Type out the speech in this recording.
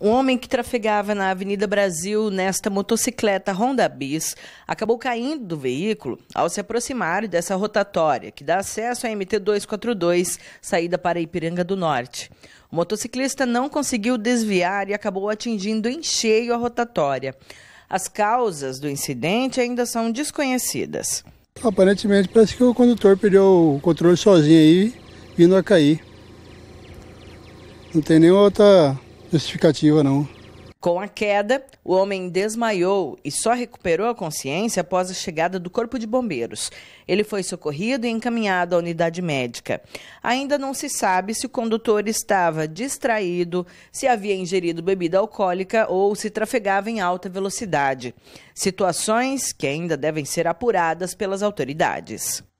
Um homem que trafegava na Avenida Brasil nesta motocicleta Honda Bis acabou caindo do veículo ao se aproximar dessa rotatória que dá acesso à MT-242, saída para Ipiranga do Norte. O motociclista não conseguiu desviar e acabou atingindo em cheio a rotatória. As causas do incidente ainda são desconhecidas. Aparentemente, parece que o condutor perdeu o controle sozinho aí, vindo a cair. Não tem nenhuma outra justificativa, não. Com a queda, o homem desmaiou e só recuperou a consciência após a chegada do Corpo de Bombeiros. Ele foi socorrido e encaminhado à unidade médica. Ainda não se sabe se o condutor estava distraído, se havia ingerido bebida alcoólica ou se trafegava em alta velocidade. Situações que ainda devem ser apuradas pelas autoridades.